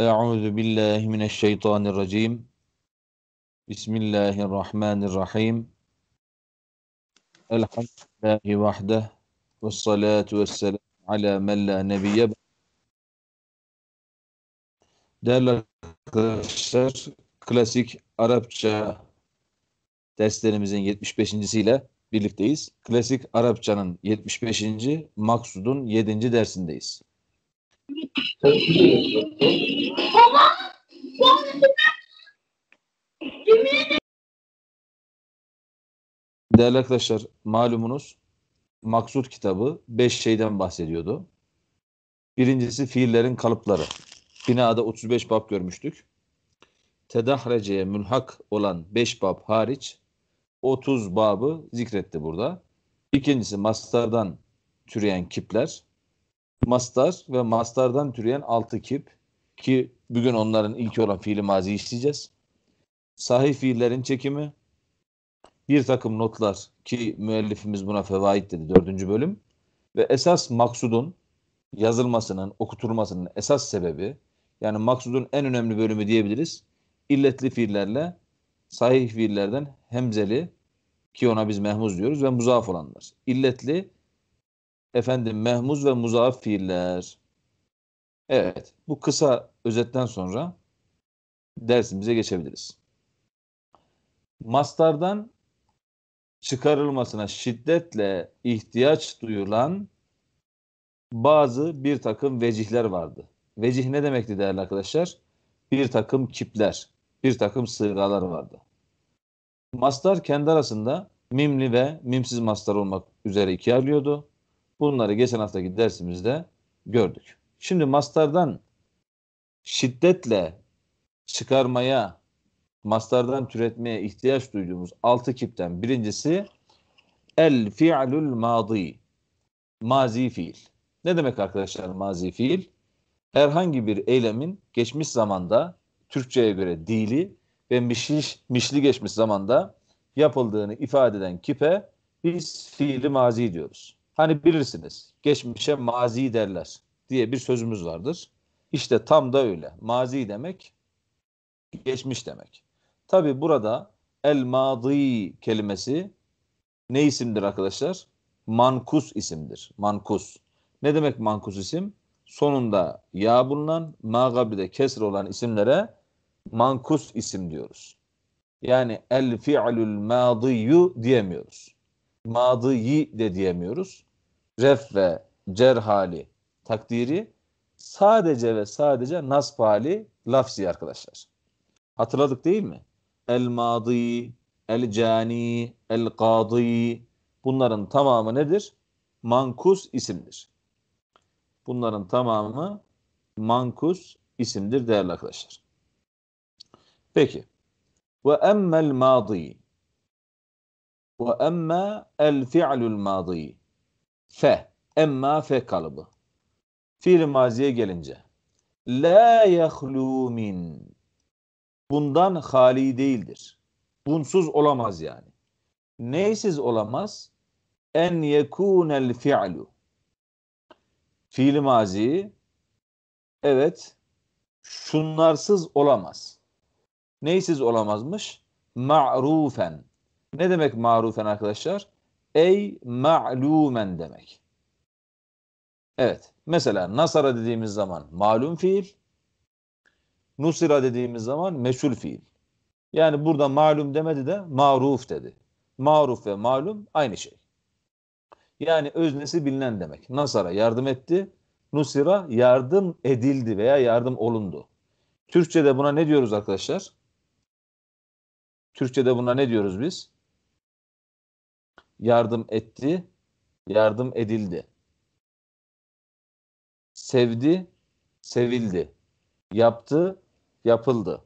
Euzu billahi mineşşeytanirracim. Bismillahirrahmanirrahim. Elhamdülillahi vahdeh ve salatu ve selam ala men la nebiye Değerli arkadaşlar, klasik Arapça derslerimizin 75. ile birlikteyiz. Klasik Arapçanın 75. maksudun 7. dersindeyiz. Baba! Değerli arkadaşlar malumunuz Maksut kitabı beş şeyden bahsediyordu. Birincisi fiillerin kalıpları. Binada 35 bab görmüştük. Tedahreceye mülhak olan 5 bab hariç 30 babı zikretti burada. İkincisi mastardan türeyen kipler mastar ve mastardan türeyen altı kip ki bugün onların ilk olan fiili mazi işleyeceğiz. Sahih fiillerin çekimi, bir takım notlar ki müellifimiz buna fevait dedi dördüncü bölüm ve esas maksudun yazılmasının, okutulmasının esas sebebi yani maksudun en önemli bölümü diyebiliriz. İlletli fiillerle sahih fiillerden hemzeli ki ona biz mehmuz diyoruz ve muzaaf olanlar. İlletli efendim mehmuz ve muzaaf fiiller. Evet, bu kısa özetten sonra dersimize geçebiliriz. Mastardan çıkarılmasına şiddetle ihtiyaç duyulan bazı bir takım vecihler vardı. Vecih ne demekti değerli arkadaşlar? Bir takım kipler, bir takım sığralar vardı. Mastar kendi arasında mimli ve mimsiz mastar olmak üzere ikiye ayrılıyordu. Bunları geçen haftaki dersimizde gördük. Şimdi mastardan şiddetle çıkarmaya, mastardan türetmeye ihtiyaç duyduğumuz altı kipten birincisi el fi'lül madi. Mazi fiil. Ne demek arkadaşlar mazi fiil? Herhangi bir eylemin geçmiş zamanda Türkçe'ye göre dili ve mişiş, mişli geçmiş zamanda yapıldığını ifade eden kipe biz fiili mazi diyoruz. Hani bilirsiniz geçmişe mazi derler diye bir sözümüz vardır. İşte tam da öyle. Mazi demek geçmiş demek. Tabi burada el madi kelimesi ne isimdir arkadaşlar? Mankus isimdir. Mankus. Ne demek mankus isim? Sonunda ya bulunan, mağabide kesir olan isimlere mankus isim diyoruz. Yani el fi'lül madiyyu diyemiyoruz. Madiyi de diyemiyoruz ref ve cer hali takdiri sadece ve sadece nasb hali lafzi arkadaşlar. Hatırladık değil mi? El madi, el cani, el kadi bunların tamamı nedir? Mankus isimdir. Bunların tamamı mankus isimdir değerli arkadaşlar. Peki. Ve emmel madi. Ve emme el fi'lul madi. Fe. Emma fe kalıbı. Fiil maziye gelince. La yahlu min. Bundan hali değildir. Bunsuz olamaz yani. Neysiz olamaz? En yekunel fi'lu. Fiil mazi evet şunlarsız olamaz. Neysiz olamazmış? Ma'rufen. Ne demek marufen arkadaşlar? Ey ma'lumen demek. Evet. Mesela nasara dediğimiz zaman malum fiil. Nusira dediğimiz zaman meşhur fiil. Yani burada malum demedi de maruf dedi. Maruf ve malum aynı şey. Yani öznesi bilinen demek. Nasara yardım etti. Nusira yardım edildi veya yardım olundu. Türkçe'de buna ne diyoruz arkadaşlar? Türkçe'de buna ne diyoruz biz? yardım etti, yardım edildi. Sevdi, sevildi. Yaptı, yapıldı.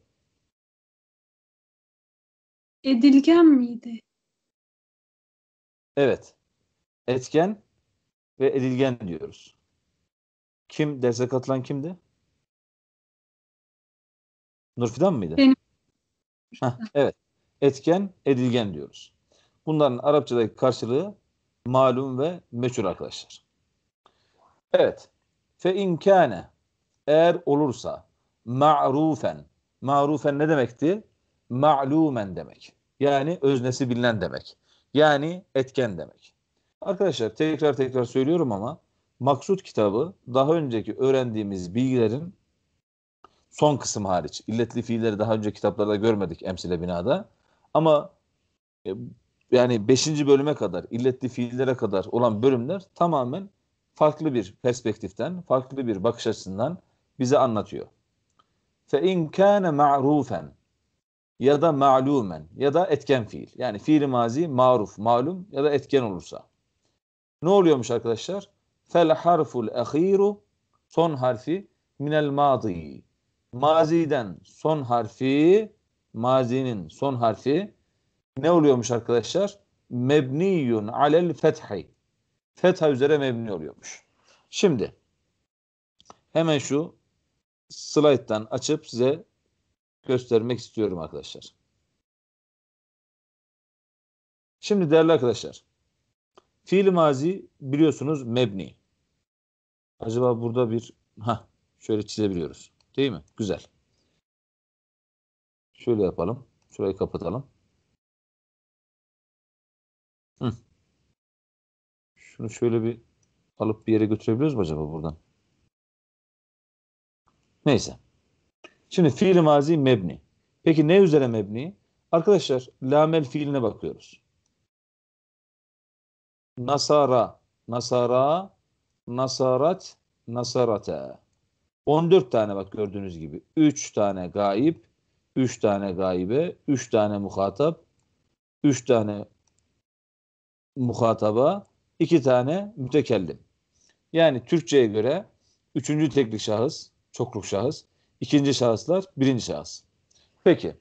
Edilgen miydi? Evet. Etken ve edilgen diyoruz. Kim derse katılan kimdi? Nurfidan mıydı? Benim. Heh, evet. Etken, edilgen diyoruz. Bunların Arapçadaki karşılığı malum ve meçhul arkadaşlar. Evet. Fe imkane eğer olursa ma'rufen ma'rufen ne demekti? Ma'lumen demek. Yani öznesi bilinen demek. Yani etken demek. Arkadaşlar tekrar tekrar söylüyorum ama maksut kitabı daha önceki öğrendiğimiz bilgilerin son kısım hariç. İlletli fiilleri daha önce kitaplarda görmedik emsile binada. Ama e, yani 5. bölüme kadar, illetli fiillere kadar olan bölümler tamamen farklı bir perspektiften, farklı bir bakış açısından bize anlatıyor. Fe in kana ma'rufen ya da ma'lumen ya da etken fiil. Yani fiil mazi maruf, malum ya da etken olursa. Ne oluyormuş arkadaşlar? Fel harful ahiru son harfi minel madi. Maziden son harfi, mazinin son harfi ne oluyormuş arkadaşlar? Mebniyun alel fethi. Fetha üzere mebni oluyormuş. Şimdi hemen şu slayttan açıp size göstermek istiyorum arkadaşlar. Şimdi değerli arkadaşlar. Fiil mazi biliyorsunuz mebni. Acaba burada bir ha şöyle çizebiliyoruz. Değil mi? Güzel. Şöyle yapalım. Şurayı kapatalım. Hı. Şunu şöyle bir alıp bir yere götürebiliyoruz mu acaba buradan? Neyse. Şimdi fiil mazi mebni. Peki ne üzere mebni? Arkadaşlar lamel fiiline bakıyoruz. Nasara, nasara, nasarat, nasarata. 14 tane bak gördüğünüz gibi. 3 tane gaib, 3 tane gaibe, 3 tane muhatap, 3 tane muhataba, iki tane mütekellim. Yani Türkçe'ye göre üçüncü teklik şahıs, çokluk şahıs, ikinci şahıslar, birinci şahıs. Peki,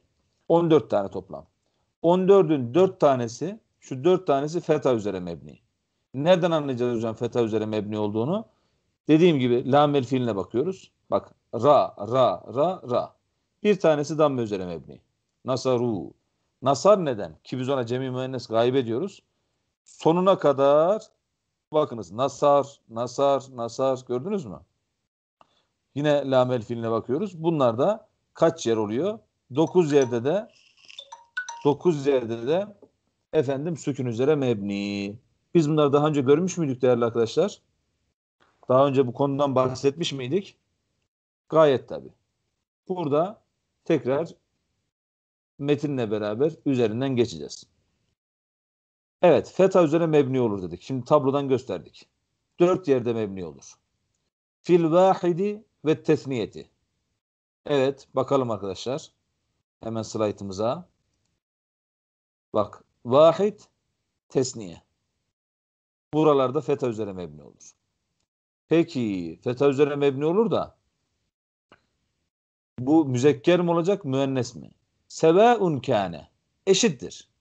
14 tane toplam. 14'ün 4 tanesi, şu 4 tanesi feta üzere mebni. Nereden anlayacağız hocam feta üzere mebni olduğunu? Dediğim gibi lamel fiiline bakıyoruz. Bak ra, ra, ra, ra. Bir tanesi damme üzere mebni. Nasaru. Nasar neden? Ki biz ona cemi müennes gayb ediyoruz sonuna kadar bakınız nasar, nasar, nasar gördünüz mü? Yine lamel fiiline bakıyoruz. Bunlar da kaç yer oluyor? 9 yerde de 9 yerde de efendim sükun üzere mebni. Biz bunları daha önce görmüş müydük değerli arkadaşlar? Daha önce bu konudan bahsetmiş miydik? Gayet tabi. Burada tekrar metinle beraber üzerinden geçeceğiz. Evet feta üzerine mebni olur dedik. Şimdi tablodan gösterdik. Dört yerde mebni olur. Fil vahidi ve tesniyeti. Evet bakalım arkadaşlar. Hemen slaytımıza. Bak vahid tesniye. Buralarda feta üzerine mebni olur. Peki feta üzerine mebni olur da bu müzekker mi olacak müennes mi? Sebeun kâne eşittir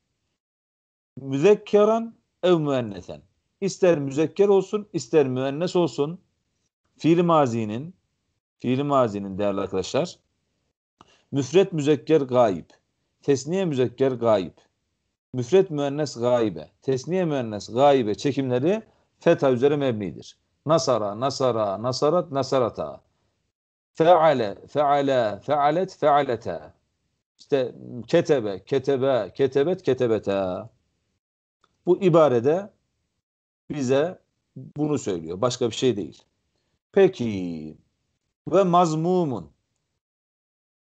müzekkeren ev müennesen. İster müzekker olsun, ister müennes olsun. Fiil mazinin fiil mazinin değerli arkadaşlar. Müfret müzekker gayib. Tesniye müzekker gayib. Müfret müennes gaibe. Tesniye müennes gaibe çekimleri fetha üzere mebnidir. Nasara, nasara, nasarat, nasarata. Feale, feale, fealet, fealete. İşte ketebe, ketebe, ketebet, ketebete. Bu ibarede bize bunu söylüyor. Başka bir şey değil. Peki ve mazmumun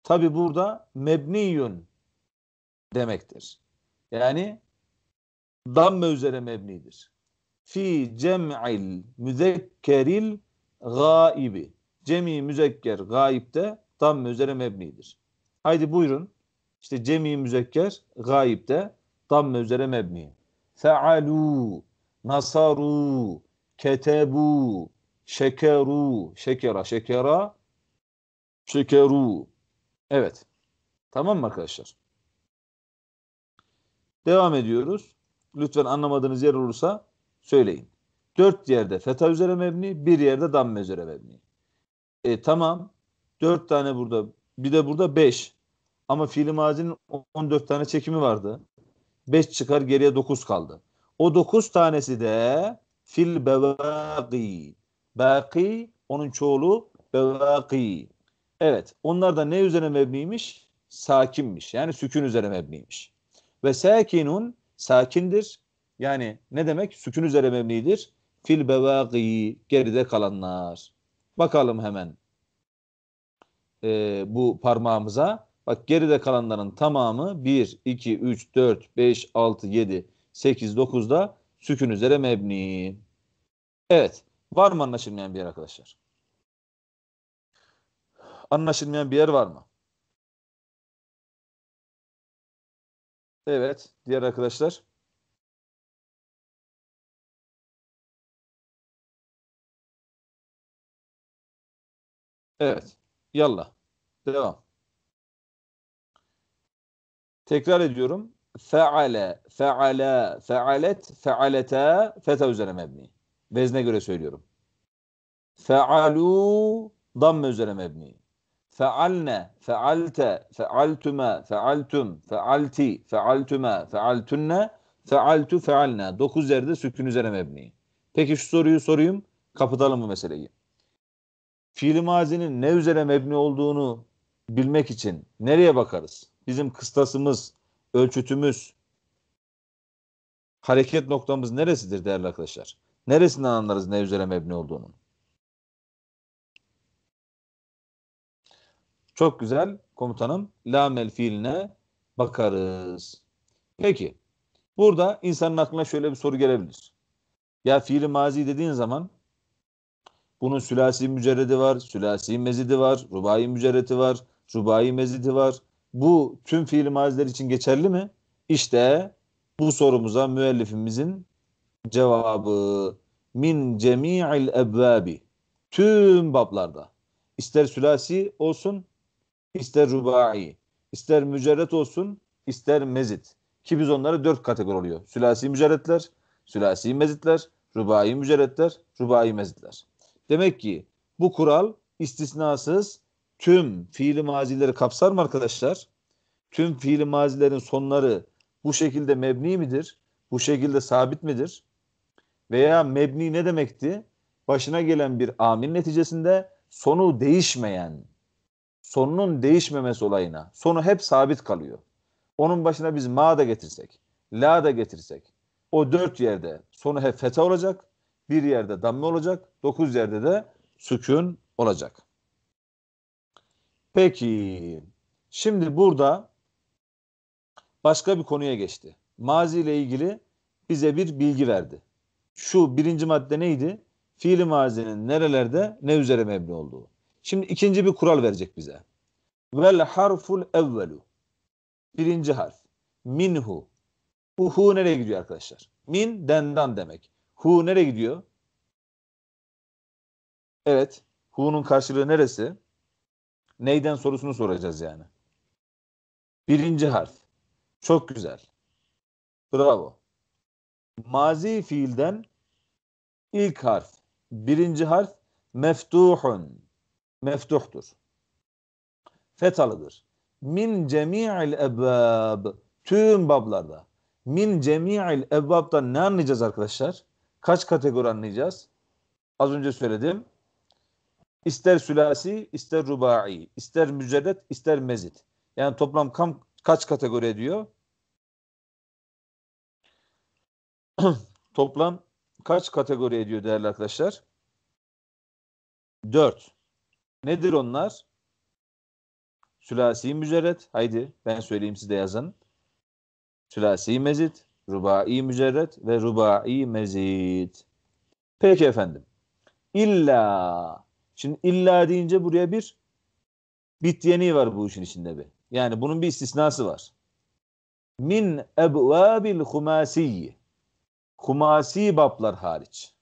tabi burada mebniyun demektir. Yani damme üzere mebnidir. Fi cem'il müzekkeril gaibi. Cemi müzekker gaipte de damme üzere mebnidir. Haydi buyurun. İşte cemi müzekker gaipte de damme üzere mebni fealu, nasaru, ketebu, şekeru, şekera, şekera, şekeru. Evet. Tamam mı arkadaşlar? Devam ediyoruz. Lütfen anlamadığınız yer olursa söyleyin. Dört yerde feta üzere mebni, bir yerde damme üzere mebni. E, tamam. Dört tane burada. Bir de burada beş. Ama fiil mazinin on dört tane çekimi vardı. 5 çıkar geriye 9 kaldı. O 9 tanesi de fil bevaki. Baki onun çoğulu bevaki. Evet onlar da ne üzerine mebniymiş? Sakinmiş. Yani sükün üzerine mebniymiş. Ve sakinun sakindir. Yani ne demek? Sükün üzere mebnidir. Fil bevaki geride kalanlar. Bakalım hemen e, bu parmağımıza. Bak geride kalanların tamamı 1, 2, 3, 4, 5, 6, 7, 8, da sükun üzere mebni. Evet. Var mı anlaşılmayan bir yer arkadaşlar? Anlaşılmayan bir yer var mı? Evet. Diğer arkadaşlar. Evet. Yallah. Devam. Tekrar ediyorum. Feale, feala, fealet, fealeta, feta üzerine mebni. Vezne göre söylüyorum. Fealu, damme üzerine mebni. Fealne, fealte, fealtüme, fealtüm, fealti, fealtüme, fealtünne, fealtu, fealne. Dokuz yerde sükun üzerine mebni. Peki şu soruyu sorayım. Kapatalım bu meseleyi. Fiil mazinin ne üzere mebni olduğunu bilmek için nereye bakarız? bizim kıstasımız, ölçütümüz, hareket noktamız neresidir değerli arkadaşlar? Neresinden anlarız ne üzere mebni olduğunu? Çok güzel komutanım. Lamel fiiline bakarız. Peki. Burada insanın aklına şöyle bir soru gelebilir. Ya fiili mazi dediğin zaman bunun sülasi mücerredi var, sülasi mezidi var, rubai mücerredi var, rubai mezidi var, bu tüm fiili maziler için geçerli mi? İşte bu sorumuza müellifimizin cevabı min cemi'il ebvabi tüm bablarda ister sülasi olsun ister rubai ister mücerret olsun ister mezit ki biz onları dört kategori oluyor. Sülasi mücerretler, sülasi mezitler, rubai mücerretler, rubai mezitler. Demek ki bu kural istisnasız tüm fiili mazileri kapsar mı arkadaşlar? Tüm fiili mazilerin sonları bu şekilde mebni midir? Bu şekilde sabit midir? Veya mebni ne demekti? Başına gelen bir amin neticesinde sonu değişmeyen, sonunun değişmemesi olayına, sonu hep sabit kalıyor. Onun başına biz ma da getirsek, la da getirsek, o dört yerde sonu hep feta olacak, bir yerde damme olacak, dokuz yerde de sükun olacak. Peki. Şimdi burada başka bir konuya geçti. Mazi ile ilgili bize bir bilgi verdi. Şu birinci madde neydi? Fiili mazinin nerelerde ne üzere mebni olduğu. Şimdi ikinci bir kural verecek bize. Vel harful evvelu. Birinci harf. Minhu. Bu hu nereye gidiyor arkadaşlar? Min dendan demek. Hu nereye gidiyor? Evet. Hu'nun karşılığı neresi? neyden sorusunu soracağız yani. Birinci harf. Çok güzel. Bravo. Mazi fiilden ilk harf. Birinci harf meftuhun. Meftuhtur. Fetalıdır. Min cemi'il ebab. Tüm bablarda. Min cemi'il ebab'dan ne anlayacağız arkadaşlar? Kaç kategori anlayacağız? Az önce söyledim İster sülasi, ister rubai, ister mücerret, ister mezit. Yani toplam kam, kaç kategori ediyor? toplam kaç kategori ediyor değerli arkadaşlar? Dört. Nedir onlar? Sülasi mücerret. Haydi ben söyleyeyim siz de yazın. Sülasi mezit, rubai mücerret ve rubai mezit. Peki efendim. İlla Şimdi illa deyince buraya bir bit yeni var bu işin içinde bir. Yani bunun bir istisnası var. Min ebvabil humasiyyi. Humasi bablar hariç.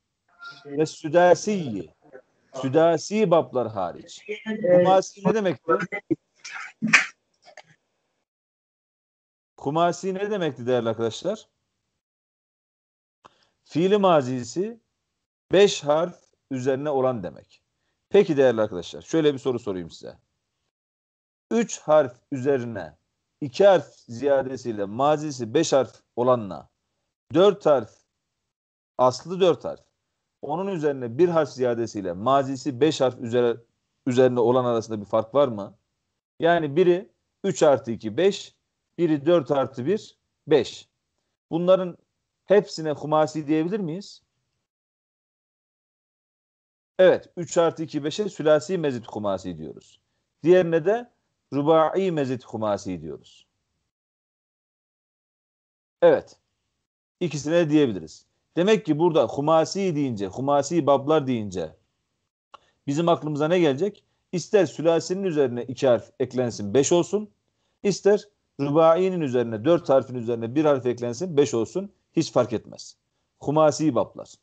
Ve südasiyyi. Südasi bablar hariç. Humasi ne demekti? Humasi ne demekti değerli arkadaşlar? Fiili mazisi beş harf üzerine olan demek. Peki değerli arkadaşlar şöyle bir soru sorayım size. 3 harf üzerine 2 harf ziyadesiyle mazisi 5 harf olanla 4 harf aslı 4 harf onun üzerine 1 harf ziyadesiyle mazisi 5 harf üzere, üzerine olan arasında bir fark var mı? Yani biri 3 artı 2 5 biri 4 artı 1 5 bunların hepsine humasi diyebilir miyiz? Evet 3 artı 2 5'e sülasi mezit kumasi diyoruz. Diğerine de rubai mezit kumasi diyoruz. Evet. İkisine de diyebiliriz. Demek ki burada humasi deyince, humasi bablar deyince bizim aklımıza ne gelecek? İster sülasinin üzerine iki harf eklensin beş olsun. ister rubainin üzerine dört harfin üzerine bir harf eklensin beş olsun. Hiç fark etmez. Humasi bablar.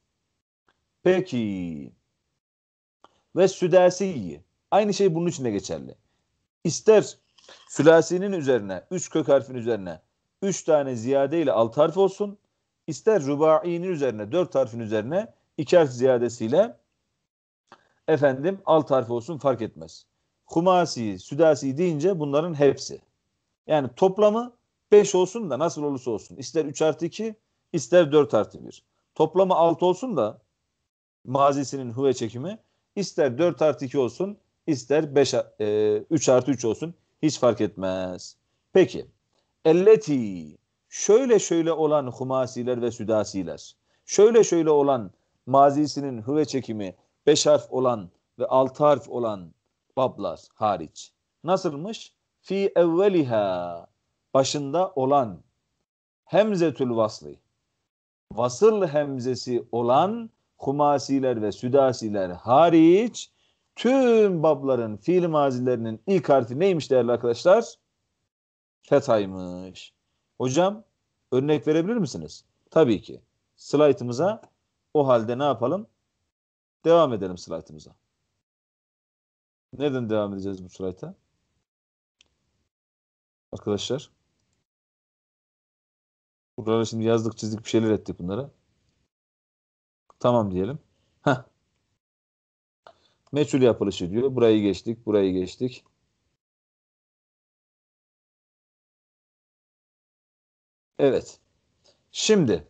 Peki ve südersi südasiyi. Aynı şey bunun için de geçerli. İster sülasinin üzerine, üç kök harfin üzerine üç tane ziyade ile alt harf olsun. ister rubainin üzerine, dört harfin üzerine iki harf ziyadesiyle efendim alt harf olsun fark etmez. Humasi, südasi deyince bunların hepsi. Yani toplamı 5 olsun da nasıl olursa olsun. ister 3 artı 2, ister 4 artı 1. Toplamı 6 olsun da mazisinin huve çekimi İster 4 artı 2 olsun ister 5, e, 3 artı 3 olsun hiç fark etmez. Peki elleti şöyle şöyle olan humasiler ve südasiler şöyle şöyle olan mazisinin hüve çekimi 5 harf olan ve 6 harf olan bablar hariç nasılmış? Fi evveliha başında olan hemzetül vasli vasıl hemzesi olan Humasiler ve Südasiler hariç tüm babların fiil mazilerinin ilk harfi neymiş değerli arkadaşlar? Fetaymış. Hocam örnek verebilir misiniz? Tabii ki. Slaytımıza o halde ne yapalım? Devam edelim slaytımıza. Neden devam edeceğiz bu slayta? Arkadaşlar. Buralara şimdi yazdık çizdik bir şeyler ettik bunlara. Tamam diyelim. Heh. Meçhul yapılışı diyor. Burayı geçtik, burayı geçtik. Evet. Şimdi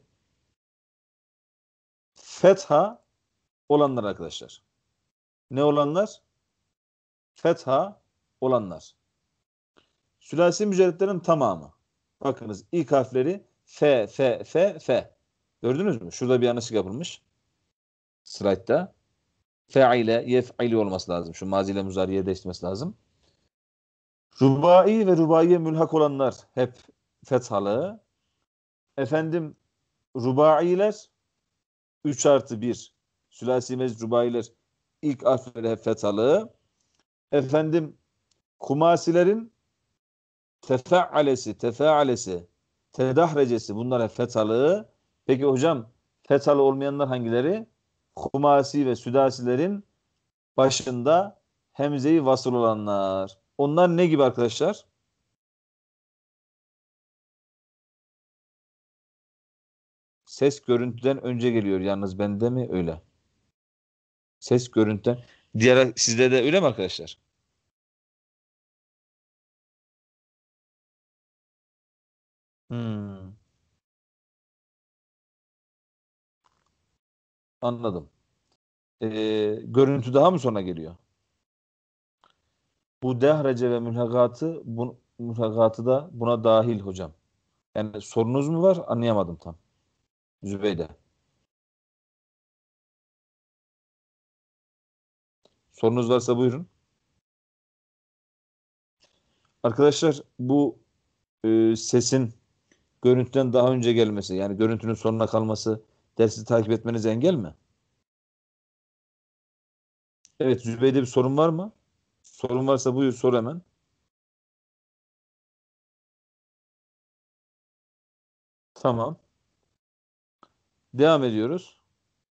fetha olanlar arkadaşlar. Ne olanlar? Fetha olanlar. Sülasi mücerretlerin tamamı. Bakınız ilk harfleri F, F, F, F. Gördünüz mü? Şurada bir yanlışlık yapılmış slaytta feile, yef'ili olması lazım. Şu maziyle muzariye değiştirmesi lazım. Rubai ve rubaiye mülhak olanlar hep fethalı. Efendim rubailer 3 artı 1. Sülasi meclis rubailer ilk harfleri hep fethalı. Efendim kumasilerin tefealesi, tefealesi, tedahrecesi bunlar hep fethalı. Peki hocam fethalı olmayanlar hangileri? Kumasi ve Südasilerin başında Hemze-i vasıl olanlar. Onlar ne gibi arkadaşlar? Ses görüntüden önce geliyor yalnız bende mi öyle? Ses görüntüden diğer sizde de öyle mi arkadaşlar? Hmm. Anladım. Ee, görüntü daha mı sonra geliyor? Bu dehrece ve mülhakatı bu, mülhakatı da buna dahil hocam. Yani sorunuz mu var? Anlayamadım tam. Zübeyde. Sorunuz varsa buyurun. Arkadaşlar bu e, sesin görüntüden daha önce gelmesi yani görüntünün sonuna kalması dersi takip etmeniz engel mi? Evet Zübeyde bir sorun var mı? Sorun varsa buyur sor hemen. Tamam. Devam ediyoruz.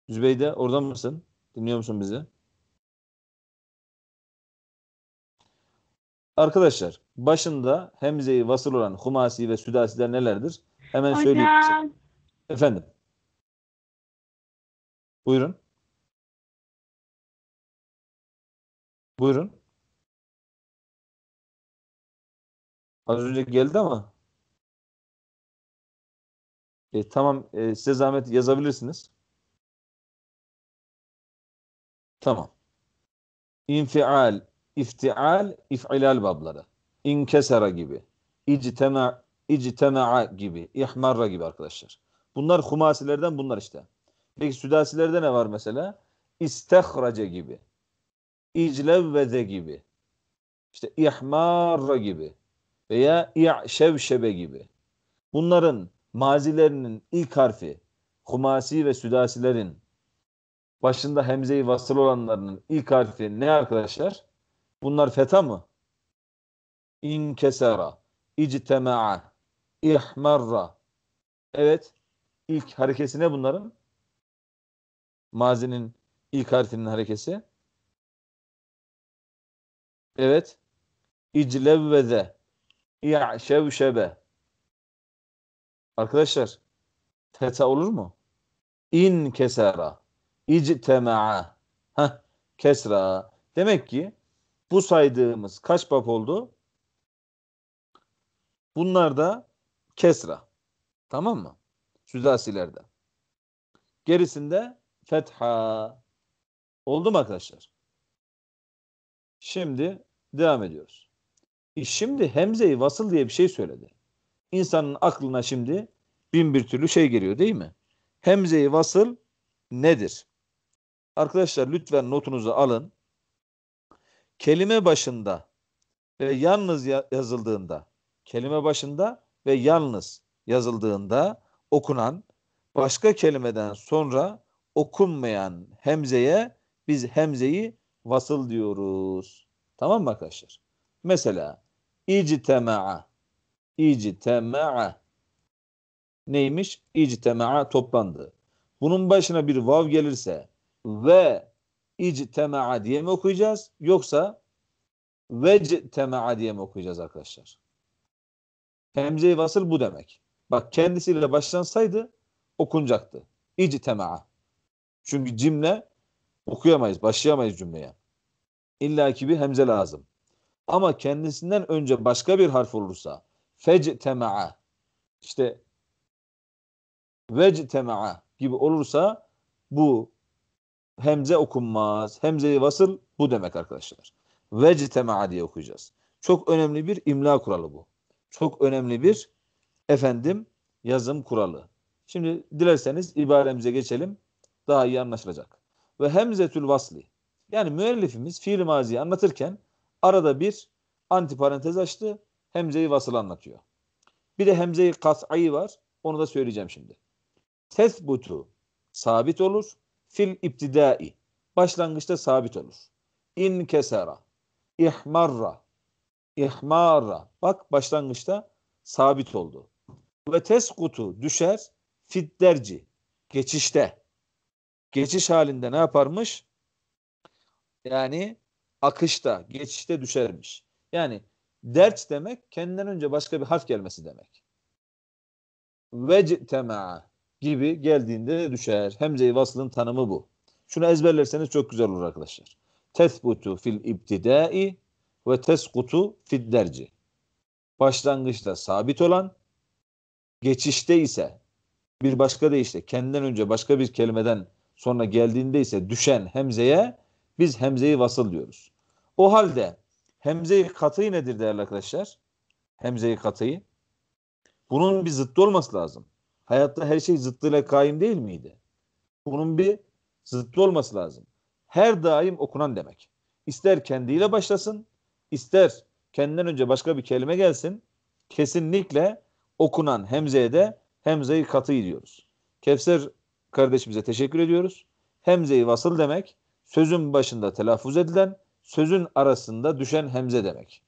Zübeyde orada mısın? Dinliyor musun bizi? Arkadaşlar başında hemzeyi i vasıl olan Humasi ve Südasiler nelerdir? Hemen Hocam. söyleyeyim. Efendim. Buyurun. Buyurun. Az önce geldi ama. E, tamam e, size zahmet yazabilirsiniz. Tamam. İnfial, iftial, ifilal babları. İnkesara gibi. İctema, ictema gibi. ihmarra gibi arkadaşlar. Bunlar humasilerden bunlar işte. Peki südasilerde ne var mesela? İstehrace gibi. İclevveze gibi. İşte ihmarra gibi. Veya i'şevşebe gibi. Bunların mazilerinin ilk harfi humasi ve südasilerin başında hemzeyi vasıl olanlarının ilk harfi ne arkadaşlar? Bunlar feta mı? İnkesara, ictema'a, ihmarra. Evet. İlk harekesi ne bunların? Mazinin ilk harfinin harekesi. Evet. İclevveze. İ'şevşebe. Arkadaşlar teta olur mu? İn kesera. İctema'a. Heh, kesra. Demek ki bu saydığımız kaç bab oldu? Bunlar da kesra. Tamam mı? Südasilerde. Gerisinde fetha. Oldu mu arkadaşlar? Şimdi devam ediyoruz. E şimdi hemzeyi vasıl diye bir şey söyledi. İnsanın aklına şimdi bin bir türlü şey geliyor değil mi? Hemzeyi vasıl nedir? Arkadaşlar lütfen notunuzu alın. Kelime başında ve yalnız yazıldığında, kelime başında ve yalnız yazıldığında okunan başka kelimeden sonra okunmayan hemzeye biz hemzeyi vasıl diyoruz. Tamam mı arkadaşlar? Mesela ictema'a ictema'a neymiş? İctema'a toplandı. Bunun başına bir vav gelirse ve ictema'a diye mi okuyacağız? Yoksa vectema'a diye mi okuyacağız arkadaşlar? Hemze-i vasıl bu demek. Bak kendisiyle başlansaydı okunacaktı. İctema'a. Çünkü cimle okuyamayız, başlayamayız cümleye. İlla ki bir hemze lazım. Ama kendisinden önce başka bir harf olursa fectema'a işte vectema'a gibi olursa bu hemze okunmaz. Hemzeyi vasıl bu demek arkadaşlar. Vectema'a diye okuyacağız. Çok önemli bir imla kuralı bu. Çok önemli bir efendim yazım kuralı. Şimdi dilerseniz ibaremize geçelim daha iyi anlaşılacak. Ve hemzetül vasli. Yani müellifimiz fiil maziyi anlatırken arada bir antiparantez açtı. Hemzeyi vasıl anlatıyor. Bir de hemzeyi kat'i var. Onu da söyleyeceğim şimdi. Tesbutu sabit olur. Fil iptidai başlangıçta sabit olur. İn kesera ihmarra ihmarra bak başlangıçta sabit oldu. Ve teskutu düşer fidderci geçişte geçiş halinde ne yaparmış? Yani akışta, geçişte düşermiş. Yani derç demek kendinden önce başka bir harf gelmesi demek. Vectema gibi geldiğinde düşer. Hemze-i vasılın tanımı bu. Şunu ezberlerseniz çok güzel olur arkadaşlar. Tesbutu fil ibtidai ve teskutu fil derci. Başlangıçta sabit olan, geçişte ise bir başka deyişle kendinden önce başka bir kelimeden sonra geldiğinde ise düşen hemzeye biz hemzeyi vasıl diyoruz. O halde hemzeyi katı nedir değerli arkadaşlar? Hemzeyi katıyı. Bunun bir zıttı olması lazım. Hayatta her şey zıttıyla kaim değil miydi? Bunun bir zıttı olması lazım. Her daim okunan demek. İster kendiyle başlasın, ister kendinden önce başka bir kelime gelsin. Kesinlikle okunan hemzeye de hemzeyi katı diyoruz. Kevser kardeşimize teşekkür ediyoruz. Hemze-i vasıl demek sözün başında telaffuz edilen, sözün arasında düşen hemze demek.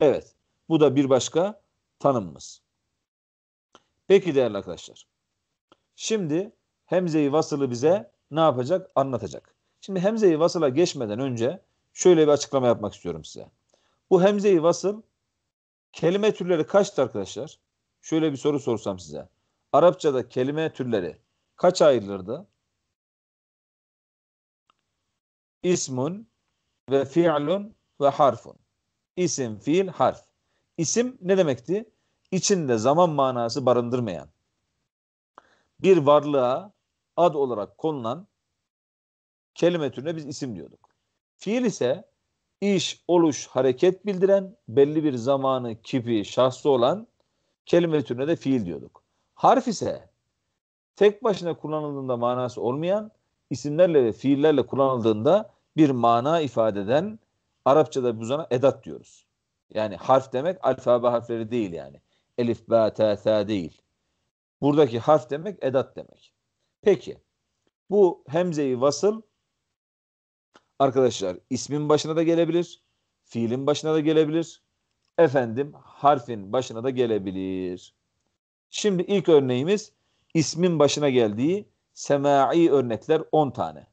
Evet, bu da bir başka tanımımız. Peki değerli arkadaşlar. Şimdi hemze-i vasılı bize ne yapacak? Anlatacak. Şimdi hemze-i vasıla geçmeden önce şöyle bir açıklama yapmak istiyorum size. Bu hemze-i vasıl kelime türleri kaçtı arkadaşlar? Şöyle bir soru sorsam size. Arapçada kelime türleri kaç ayrılırdı? İsmun ve fi'lun ve harfun. İsim, fiil, harf. İsim ne demekti? İçinde zaman manası barındırmayan, bir varlığa ad olarak konulan kelime türüne biz isim diyorduk. Fiil ise iş, oluş, hareket bildiren, belli bir zamanı, kipi, şahsı olan kelime türüne de fiil diyorduk. Harf ise tek başına kullanıldığında manası olmayan, isimlerle ve fiillerle kullanıldığında bir mana ifade eden Arapçada buzana edat diyoruz. Yani harf demek alfabe harfleri değil yani. Elif, ba, ta, ta değil. Buradaki harf demek edat demek. Peki bu hemzeyi vasıl arkadaşlar ismin başına da gelebilir. Fiilin başına da gelebilir. Efendim harfin başına da gelebilir. Şimdi ilk örneğimiz ismin başına geldiği semai örnekler 10 tane.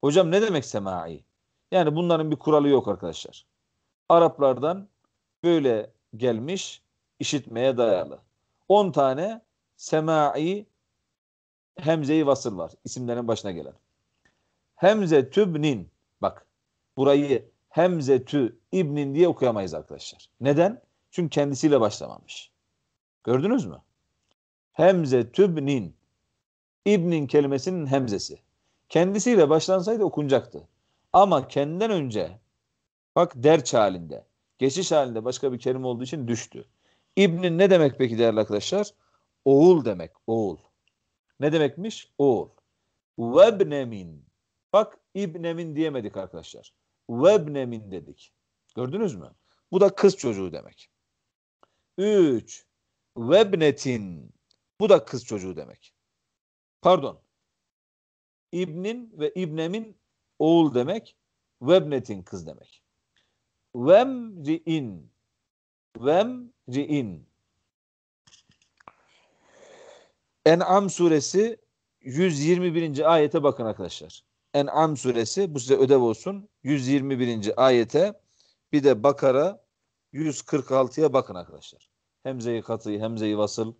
Hocam ne demek semai? Yani bunların bir kuralı yok arkadaşlar. Araplardan böyle gelmiş işitmeye dayalı. 10 tane semai hemzeyi vasıl var isimlerin başına gelen. Hemze tübnin bak burayı hemze tü ibnin diye okuyamayız arkadaşlar. Neden? Çünkü kendisiyle başlamamış. Gördünüz mü? Hemze tübnin. İbnin kelimesinin hemzesi. Kendisiyle başlansaydı okunacaktı. Ama kendinden önce bak derç halinde, geçiş halinde başka bir kelime olduğu için düştü. İbnin ne demek peki değerli arkadaşlar? Oğul demek, oğul. Ne demekmiş? Oğul. Vebnemin. Bak ibnemin diyemedik arkadaşlar. Vebnemin dedik. Gördünüz mü? Bu da kız çocuğu demek. 3. Vebnetin. Bu da kız çocuğu demek. Pardon. İbnin ve İbnem'in oğul demek. Webnetin kız demek. Vemri'in. Vemri'in. En'am suresi 121. ayete bakın arkadaşlar. En'am suresi bu size ödev olsun. 121. ayete bir de Bakara 146'ya bakın arkadaşlar. Hemze-i katı, hemze-i vasıl,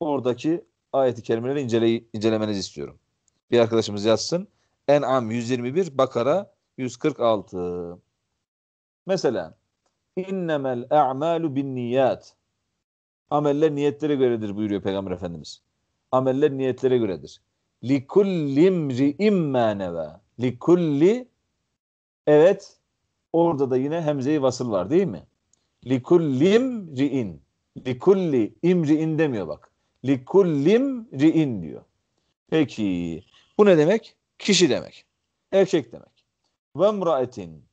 oradaki ayeti kerimeleri incele, incelemenizi istiyorum. Bir arkadaşımız yazsın. En'am 121, Bakara 146. Mesela innemel a'malu bin niyat. Ameller niyetlere göredir buyuruyor Peygamber Efendimiz. Ameller niyetlere göredir. Li kullim imri'im ma Li kulli. evet orada da yine hemzeyi vasıl var değil mi? Li kullim Likulli imri'in. Likulli imri'in demiyor bak likullim ri'in diyor. Peki bu ne demek? Kişi demek. Erkek demek. Ve mraetin.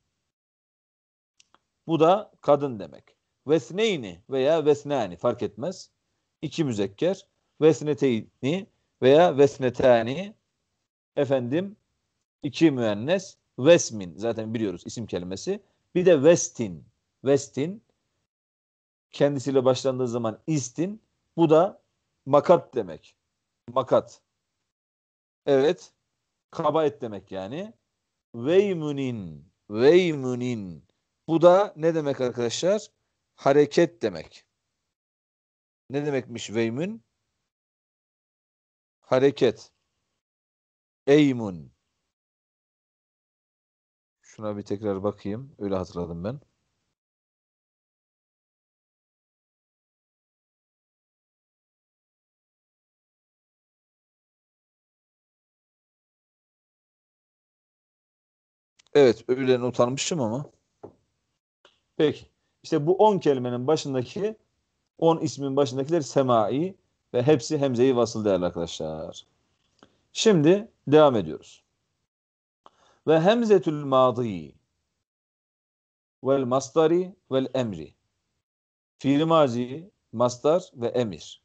Bu da kadın demek. Vesneyni veya vesnani fark etmez. İki müzekker. Vesneteyni veya vesnetani efendim iki müennes vesmin zaten biliyoruz isim kelimesi. Bir de vestin. Vestin kendisiyle başlandığı zaman istin. Bu da Makat demek. Makat. Evet. Kaba et demek yani. Veymunin. Veymunin. Bu da ne demek arkadaşlar? Hareket demek. Ne demekmiş veymun? Hareket. Eymun. Şuna bir tekrar bakayım. Öyle hatırladım ben. Evet öyle utanmışım ama. Peki. İşte bu 10 kelimenin başındaki 10 ismin başındakiler semai ve hepsi hemzeyi vasıl değerli arkadaşlar. Şimdi devam ediyoruz. Ve hemzetül madi vel mastari vel emri. Fiil mazi, mastar ve emir.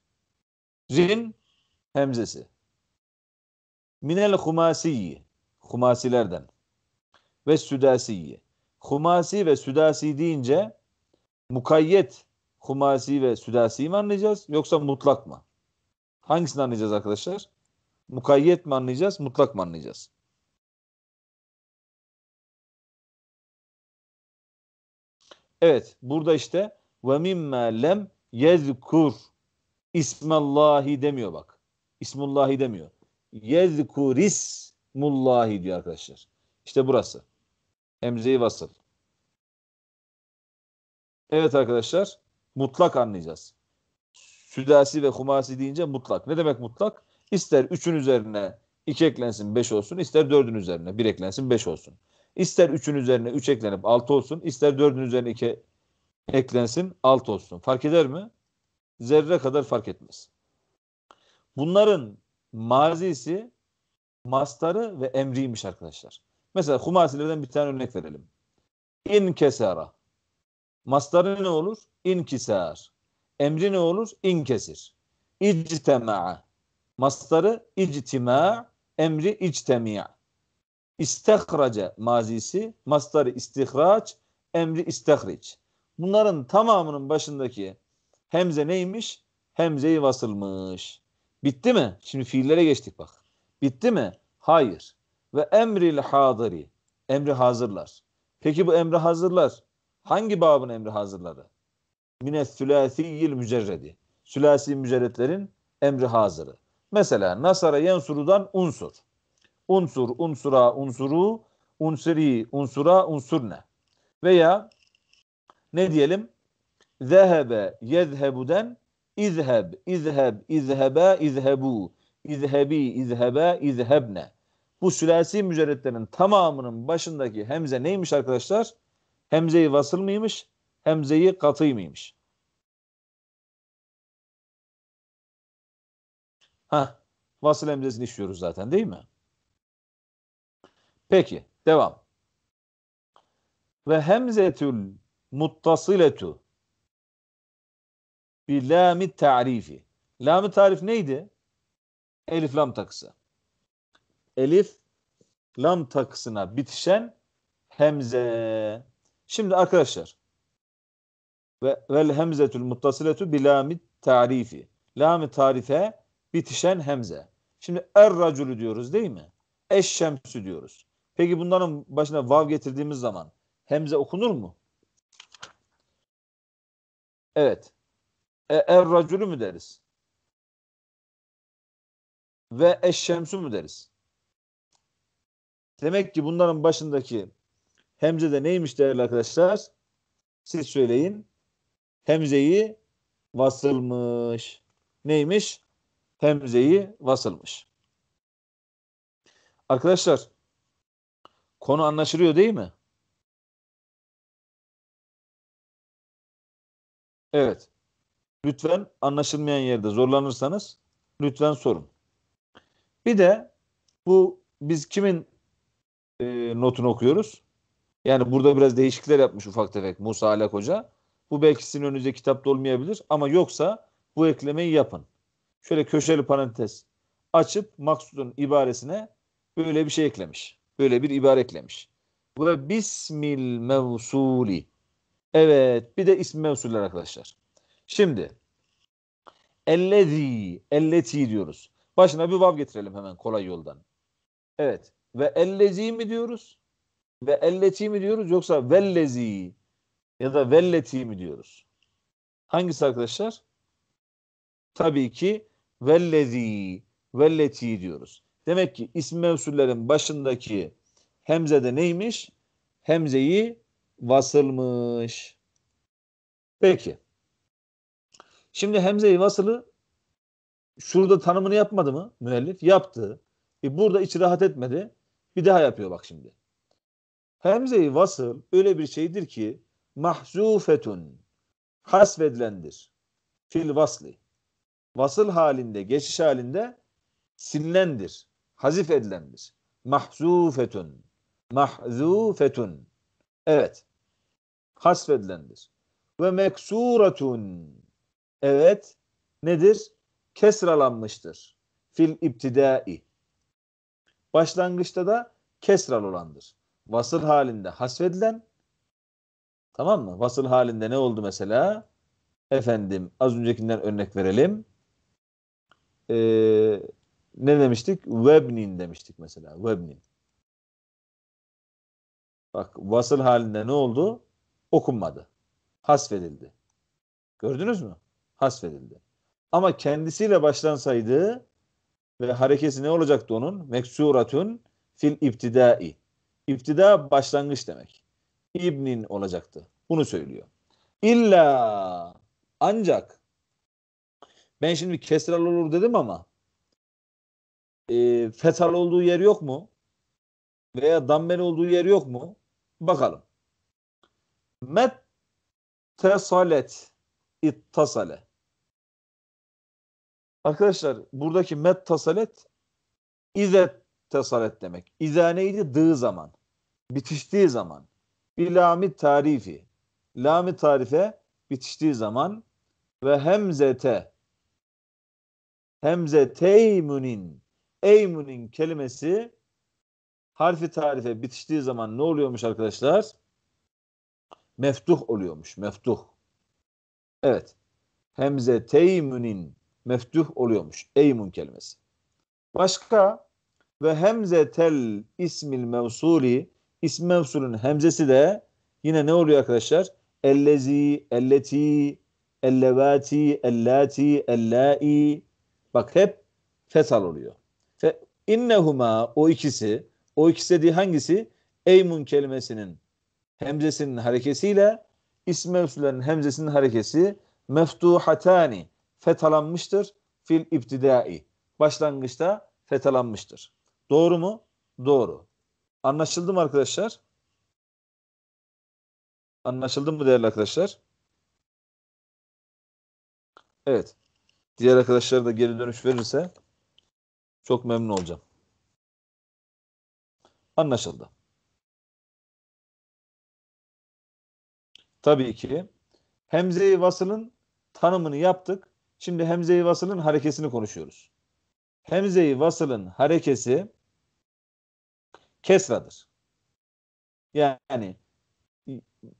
Rin hemzesi. Minel humasiyi, humasilerden ve Südasiyi. Humasi ve Südasi deyince mukayyet Humasi ve Südasiyi mi anlayacağız yoksa mutlak mı? Hangisini anlayacağız arkadaşlar? Mukayyet mi anlayacağız, mutlak mı anlayacağız? Evet, burada işte ve mimma lem yezkur ismallahi demiyor bak. İsmullahi demiyor. Yezkurismullahi diyor arkadaşlar. İşte burası emzi vasıl. Evet arkadaşlar mutlak anlayacağız. Südasi ve humasi deyince mutlak. Ne demek mutlak? İster 3'ün üzerine 2 eklensin 5 olsun ister 4'ün üzerine 1 eklensin 5 olsun. İster 3'ün üzerine 3 eklenip 6 olsun ister 4'ün üzerine 2 eklensin 6 olsun. Fark eder mi? Zerre kadar fark etmez. Bunların mazisi mastarı ve emriymiş arkadaşlar. Mesela Humasilerden bir tane örnek verelim. İn kesara. Mastarı ne olur? İn kisar. Emri ne olur? İn kesir. İctema'a. Mastarı ictima, emri ictemi'a. İstihraca mazisi, mastarı istihraç, emri istihriç. Bunların tamamının başındaki hemze neymiş? Hemzeyi vasılmış. Bitti mi? Şimdi fiillere geçtik bak. Bitti mi? Hayır ve emril hadiri. Emri hazırlar. Peki bu emri hazırlar. Hangi babın emri hazırları? Mine sülasiyil mücerredi. Sülasi mücerretlerin emri hazırı. Mesela nasara yensurudan unsur. Unsur, unsura, unsuru, unsuri, unsura, unsurne. Veya ne diyelim? Zehebe, yezhebuden izheb, izheb, izhebe, izhebu, izhebi, izhebe, izhebne bu sülasi mücerretlerin tamamının başındaki hemze neymiş arkadaşlar? Hemzeyi vasıl mıymış? Hemzeyi katı mıymış? Ha, vasıl hemzesini işliyoruz zaten değil mi? Peki, devam. Ve hemzetül muttasiletu bi lami tarifi. Lami tarif neydi? Elif lam takısı elif lam takısına bitişen hemze. Şimdi arkadaşlar ve vel hemzetül muttasiletu bilamit tarifi. Lami tarife bitişen hemze. Şimdi er racülü diyoruz değil mi? Eşşemsü diyoruz. Peki bunların başına vav getirdiğimiz zaman hemze okunur mu? Evet. E, er racülü mü deriz? Ve eşşemsü mü deriz? Demek ki bunların başındaki Hemze de neymiş değerli arkadaşlar? Siz söyleyin. Hemze'yi vasılmış. Neymiş? Hemze'yi vasılmış. Arkadaşlar konu anlaşılıyor değil mi? Evet. Lütfen anlaşılmayan yerde zorlanırsanız lütfen sorun. Bir de bu biz kimin e, notunu okuyoruz. Yani burada biraz değişiklikler yapmış ufak tefek Musa Alak Hoca. Bu belki sizin önünüzde kitapta olmayabilir ama yoksa bu eklemeyi yapın. Şöyle köşeli parantez açıp maksudun ibaresine böyle bir şey eklemiş. Böyle bir ibare eklemiş. Ve bismil mevsuli. Evet bir de ismi mevsuller arkadaşlar. Şimdi ellezi, elleti diyoruz. Başına bir vav getirelim hemen kolay yoldan. Evet ve ellezi mi diyoruz? Ve elleti mi diyoruz yoksa vellezi ya da velleti mi diyoruz? Hangisi arkadaşlar? Tabii ki vellezi, velleti diyoruz. Demek ki isim mevsullerin başındaki hemze de neymiş? Hemzeyi vasılmış. Peki. Şimdi hemzeyi vasılı şurada tanımını yapmadı mı müellif? Yaptı. E burada içi rahat etmedi. Bir daha yapıyor bak şimdi. Hemze-i vasıl öyle bir şeydir ki mahzufetun hasvedilendir. Fil vasli. Vasıl halinde, geçiş halinde silinendir. Hazif edilendir. Mahzufetun. Mahzufetun. Evet. Hasfedilendir. Ve meksuratun. Evet. Nedir? Kesralanmıştır. Fil iptidai. Başlangıçta da kesral olandır. Vasıl halinde hasfedilen tamam mı? Vasıl halinde ne oldu mesela? Efendim az öncekinden örnek verelim. Ee, ne demiştik? Webnin demiştik mesela. Webnin. Bak vasıl halinde ne oldu? Okunmadı. Hasfedildi. Gördünüz mü? Hasfedildi. Ama kendisiyle başlansaydı ve harekesi ne olacaktı onun? Meksuratun fil iptidai. İptida başlangıç demek. İbnin olacaktı. Bunu söylüyor. İlla ancak ben şimdi kesral olur dedim ama e, fethal olduğu yer yok mu? Veya dammel olduğu yer yok mu? Bakalım. Met tesalet ittasale Arkadaşlar buradaki met tasalet izet tasalet demek. İza neydi? Dığı zaman. Bitiştiği zaman. Bir lami tarifi. Lami tarife bitiştiği zaman ve hemzete hemze teymunin eymunin kelimesi harfi tarife bitiştiği zaman ne oluyormuş arkadaşlar? Meftuh oluyormuş. Meftuh. Evet. Hemze teymunin meftuh oluyormuş. Eymun kelimesi. Başka ve hemzetel tel ismil mevsuli ism mevsulün hemzesi de yine ne oluyor arkadaşlar? Ellezi, elleti, ellevati, ellati, ellai. Bak hep fesal oluyor. Fe, innehuma o ikisi, o ikisi dediği hangisi? Eymun kelimesinin hemzesinin harekesiyle ism mevsullerin hemzesinin harekesi meftuhatani Fetalanmıştır, fil ibtidai. Başlangıçta fetalanmıştır. Doğru mu? Doğru. Anlaşıldı mı arkadaşlar? Anlaşıldı mı değerli arkadaşlar? Evet. Diğer arkadaşlar da geri dönüş verirse çok memnun olacağım. Anlaşıldı. Tabii ki hemze-i vasılın tanımını yaptık. Şimdi hemze-i vasılın harekesini konuşuyoruz. Hemze-i vasılın harekesi kesradır. Yani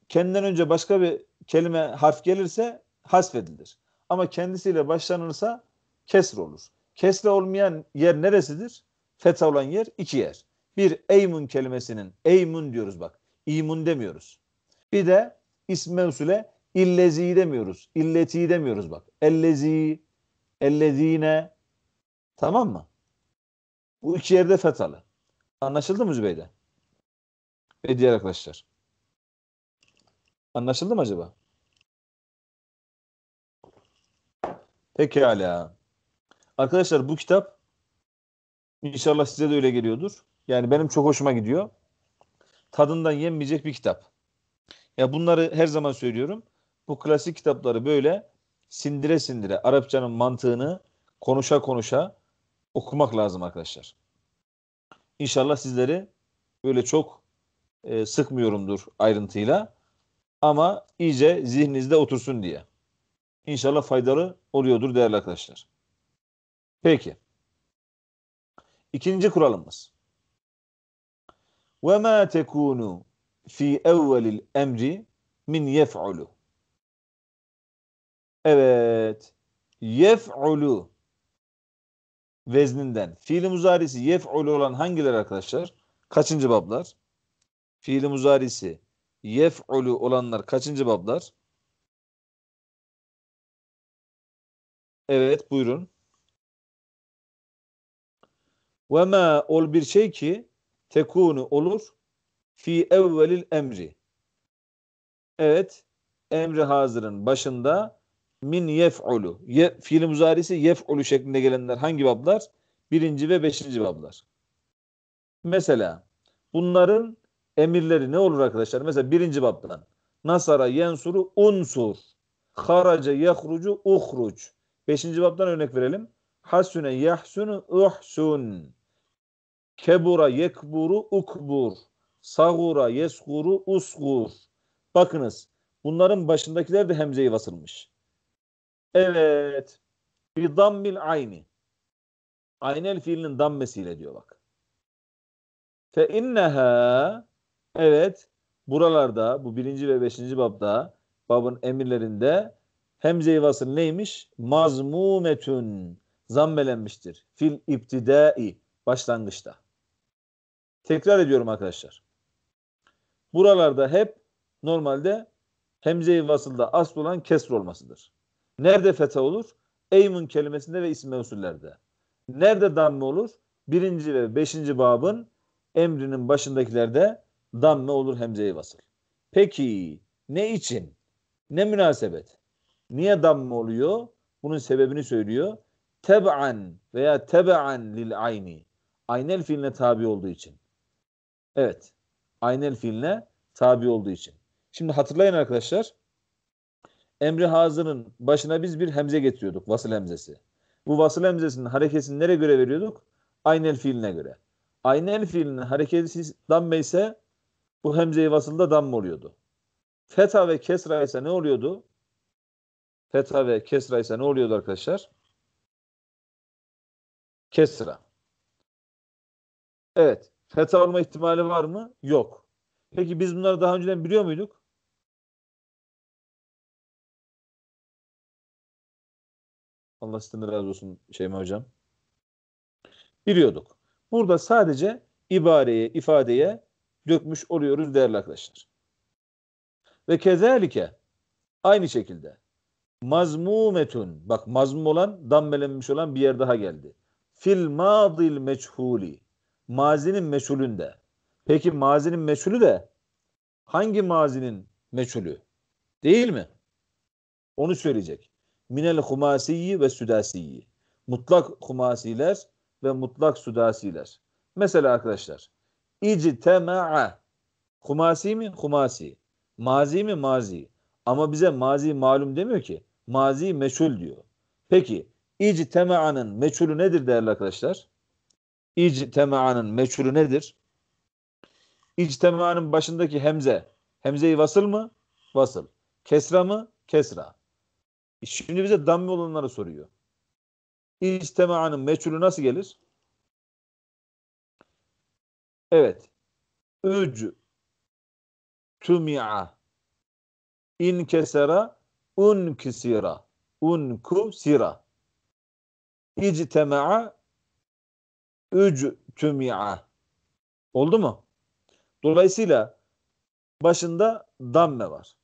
kendinden önce başka bir kelime harf gelirse hasfedilir. Ama kendisiyle başlanırsa kesre olur. Kesre olmayan yer neresidir? Fetha olan yer iki yer. Bir eymun kelimesinin eymun diyoruz bak. İmun demiyoruz. Bir de ismevsule illezi demiyoruz. İlleti demiyoruz bak. Ellezi, ellezine. Tamam mı? Bu iki yerde fetalı. Anlaşıldı mı Zübeyde? Ve diğer arkadaşlar. Anlaşıldı mı acaba? Pekala. Arkadaşlar bu kitap inşallah size de öyle geliyordur. Yani benim çok hoşuma gidiyor. Tadından yenmeyecek bir kitap. Ya bunları her zaman söylüyorum bu klasik kitapları böyle sindire sindire Arapçanın mantığını konuşa konuşa okumak lazım arkadaşlar. İnşallah sizleri böyle çok e, sıkmıyorumdur ayrıntıyla ama iyice zihninizde otursun diye. İnşallah faydalı oluyordur değerli arkadaşlar. Peki. İkinci kuralımız. وَمَا تَكُونُ fi اَوَّلِ الْاَمْرِ min يَفْعُلُ Evet. Yef'ulu vezninden. Fiili muzarisi yef'ulu olan hangileri arkadaşlar? Kaçıncı bablar? Fiili muzarisi yef'ulu olanlar kaçıncı bablar? Evet buyurun. Ve ma ol bir şey ki tekunu olur fi evvelil emri. Evet emri hazırın başında min yef'ulu. Ye, fiil muzarisi yef'ulu şeklinde gelenler hangi bablar? Birinci ve beşinci bablar. Mesela bunların emirleri ne olur arkadaşlar? Mesela birinci babdan. Nasara yensuru unsur. Haraca yahrucu uhruc. Beşinci babdan örnek verelim. Hasune yahsunu uhsun. Kebura yekburu ukbur. Sagura yeskuru usgur. Bakınız bunların başındakiler de hemzeyi basılmış. Evet. Bir dammil ayni. Aynel fiilinin dammesiyle diyor bak. Fe inneha evet buralarda bu birinci ve beşinci babda babın emirlerinde hemze-i vasıl neymiş? Mazmumetün zammelenmiştir. Fil iptidai başlangıçta. Tekrar ediyorum arkadaşlar. Buralarda hep normalde hemze-i vasılda asıl olan kesr olmasıdır. Nerede feta olur? Eymun kelimesinde ve isim mevsullerde. Nerede damme olur? Birinci ve beşinci babın emrinin başındakilerde damme olur hemzeyi vasıl. Peki ne için? Ne münasebet? Niye damme oluyor? Bunun sebebini söylüyor. Teb'an veya teb'an lil ayni. Aynel filine tabi olduğu için. Evet. Aynel filine tabi olduğu için. Şimdi hatırlayın arkadaşlar. Emri Hazır'ın başına biz bir hemze getiriyorduk. Vasıl hemzesi. Bu vasıl hemzesinin hareketini nereye göre veriyorduk? Aynel fiiline göre. Aynel fiilinin hareketi damme ise bu hemze vasılda damme oluyordu. Feta ve kesra ise ne oluyordu? Feta ve kesra ise ne oluyordu arkadaşlar? Kesra. Evet. Feta olma ihtimali var mı? Yok. Peki biz bunları daha önceden biliyor muyduk? Allah sizden razı olsun Şeyma Hocam. Biliyorduk. Burada sadece ibareye, ifadeye dökmüş oluyoruz değerli arkadaşlar. Ve kezalike aynı şekilde mazmumetun bak mazmum olan dammelenmiş olan bir yer daha geldi. Fil madil meçhuli mazinin meçhulünde. Peki mazinin meçhulü de hangi mazinin meçhulü? Değil mi? Onu söyleyecek minel humasiyi ve südasiyi. Mutlak humasiler ve mutlak südasiler. Mesela arkadaşlar ictema'a humasi mi? Humasi. Mazi mi? Mazi. Ama bize mazi malum demiyor ki. Mazi meçhul diyor. Peki ictema'nın meçhulü nedir değerli arkadaşlar? İctema'nın meçhulü nedir? İctema'nın başındaki hemze. Hemze-i vasıl mı? Vasıl. Kesra mı? Kesra. E, şimdi bize damme olanları soruyor. İstemaanın meçhulü nasıl gelir? Evet. Üc tümia in kesera un kisira un ku sira ictema'a üc tümia. oldu mu? Dolayısıyla başında damme var.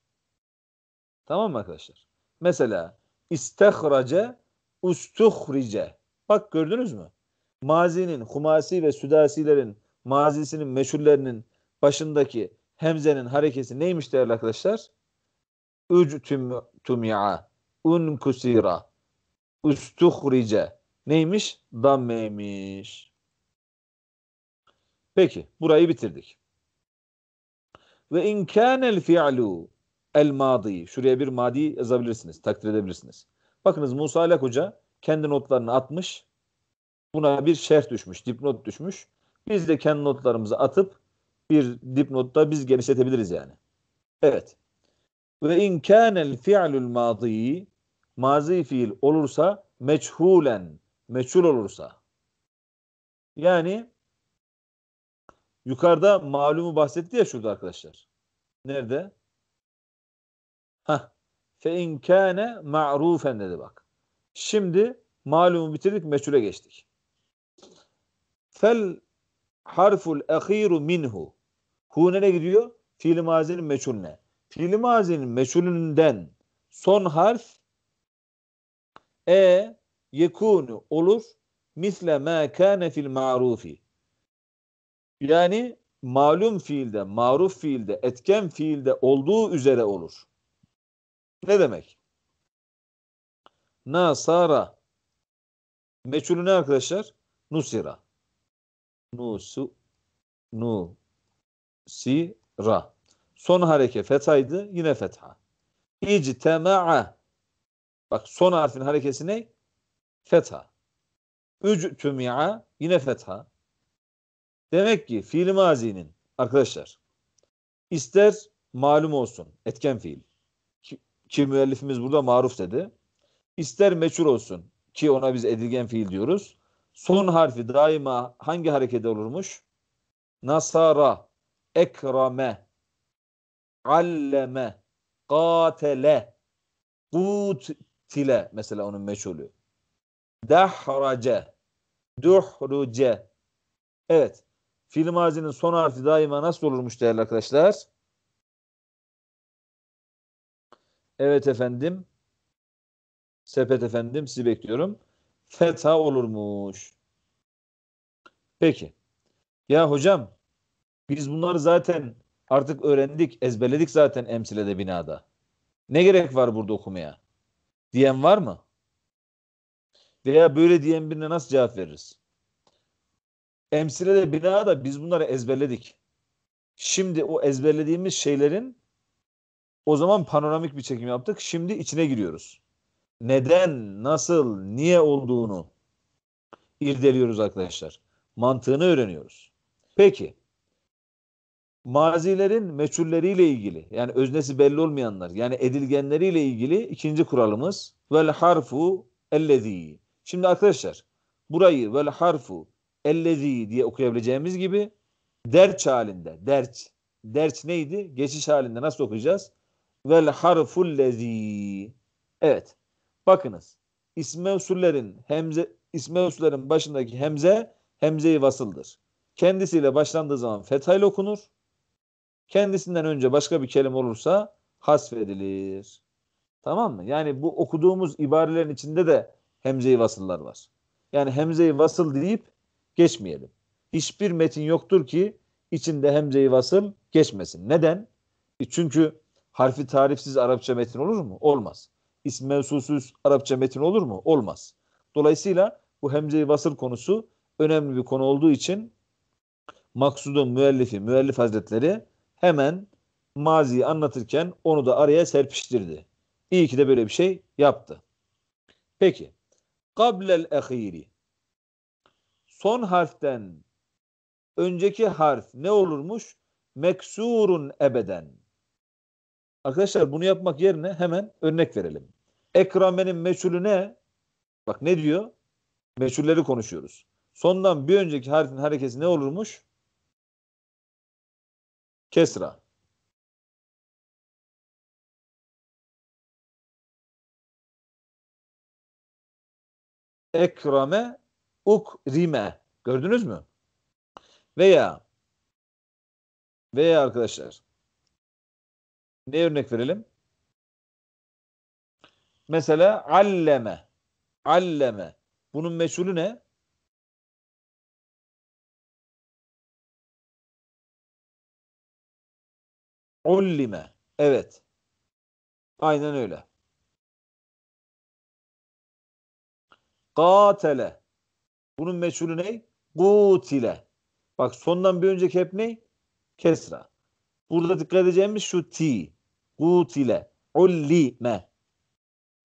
Tamam mı arkadaşlar? Mesela istehrace ustuhrice. Bak gördünüz mü? Mazinin, humasi ve südasilerin mazisinin, meşhurlerinin başındaki hemzenin harekesi neymiş değerli arkadaşlar? un kusira ustuhrice. Neymiş? Dammeymiş. Peki burayı bitirdik. Ve in inkânel fi'lu el madiyi. Şuraya bir madi yazabilirsiniz, takdir edebilirsiniz. Bakınız Musa Alak Hoca kendi notlarını atmış. Buna bir şerh düşmüş, dipnot düşmüş. Biz de kendi notlarımızı atıp bir dipnotta biz genişletebiliriz yani. Evet. Ve in kânel fi'lül madiyi mazi fiil olursa meçhulen, meçhul olursa. Yani yukarıda malumu bahsetti ya şurada arkadaşlar. Nerede? Heh. Fe inkâne ma'rufen dedi bak. Şimdi malumu bitirdik meçhule geçtik. Fel harful ahiru minhu. Hu nereye gidiyor? Fiil mazinin meçhulüne. Fiil mazinin meçhulünden son harf e yekunu olur misle ma kana fil ma'rufi. Yani malum fiilde, maruf fiilde, etken fiilde olduğu üzere olur ne demek? Nasara meçhulü ne arkadaşlar? Nusira. Nusu nu si ra. Son hareke fethaydı. Yine fetha. İctema'a. Bak son harfin harekesi ne? Fetha. Üctümi'a yine fetha. Demek ki fiil mazinin arkadaşlar ister malum olsun etken fiil ki müellifimiz burada maruf dedi. İster meçhul olsun ki ona biz edilgen fiil diyoruz. Son harfi daima hangi harekete olurmuş? Nasara, ekrame, alleme, katele, kutile mesela onun meçhulü. Dahrace, duhruce. Evet. Fiil son harfi daima nasıl olurmuş değerli arkadaşlar? Evet efendim. Sepet efendim sizi bekliyorum. Feta olurmuş. Peki. Ya hocam biz bunları zaten artık öğrendik, ezberledik zaten emsilede binada. Ne gerek var burada okumaya? Diyen var mı? Veya böyle diyen birine nasıl cevap veririz? Emsilede binada biz bunları ezberledik. Şimdi o ezberlediğimiz şeylerin o zaman panoramik bir çekim yaptık. Şimdi içine giriyoruz. Neden, nasıl, niye olduğunu irdeliyoruz arkadaşlar. Mantığını öğreniyoruz. Peki. Mazilerin meçhulleriyle ilgili yani öznesi belli olmayanlar yani edilgenleriyle ilgili ikinci kuralımız vel harfu ellezî. Şimdi arkadaşlar burayı vel harfu ellezî diye okuyabileceğimiz gibi derç halinde derç derç neydi? Geçiş halinde nasıl okuyacağız? vel harfullezi. Evet. Bakınız. İsme usullerin hemze isme usullerin başındaki hemze hemzeyi vasıldır. Kendisiyle başlandığı zaman fethayla okunur. Kendisinden önce başka bir kelime olursa hasfedilir. Tamam mı? Yani bu okuduğumuz ibarelerin içinde de hemzeyi vasıllar var. Yani hemzeyi vasıl deyip geçmeyelim. Hiçbir metin yoktur ki içinde hemzeyi vasıl geçmesin. Neden? E çünkü harfi tarifsiz Arapça metin olur mu? Olmaz. İsim mevsusuz Arapça metin olur mu? Olmaz. Dolayısıyla bu hemze-i vasıl konusu önemli bir konu olduğu için maksudun müellifi, müellif hazretleri hemen maziyi anlatırken onu da araya serpiştirdi. İyi ki de böyle bir şey yaptı. Peki. Kablel ehiri. Son harften önceki harf ne olurmuş? Meksurun ebeden. Arkadaşlar bunu yapmak yerine hemen örnek verelim. Ekrame'nin meçhulü ne? Bak ne diyor? Meçhulleri konuşuyoruz. Sondan bir önceki harfin harekesi ne olurmuş? Kesra. Ekrame ukrime. Gördünüz mü? Veya veya arkadaşlar ne örnek verelim? Mesela alleme. Alleme. Bunun meşhuru ne? Ullime. Evet. Aynen öyle. Katele. Bunun meşhuru ne? Kutile. Bak sondan bir önceki hep ne? Kesra. Burada dikkat edeceğimiz şu ti. Kutile. Ullime.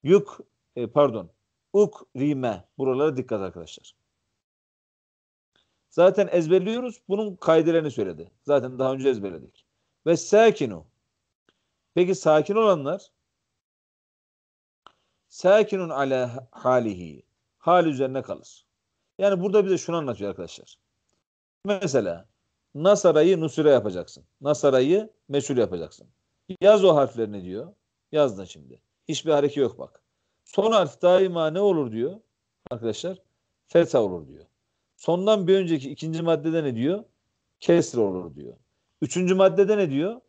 Yuk e, pardon. Ukrime. Buralara dikkat arkadaşlar. Zaten ezberliyoruz. Bunun kaydelerini söyledi. Zaten daha önce ezberledik. Ve sakinu. Peki sakin olanlar sakinun ala halihi. Hal üzerine kalır. Yani burada bize şunu anlatıyor arkadaşlar. Mesela Nasara'yı Nusure yapacaksın. Nasara'yı mesul yapacaksın. Yaz o harflerini diyor. Yazdın şimdi. Hiçbir hareket yok bak. Son harf daima ne olur diyor arkadaşlar? Fetha olur diyor. Sondan bir önceki ikinci maddede ne diyor? Kesre olur diyor. Üçüncü maddede ne diyor?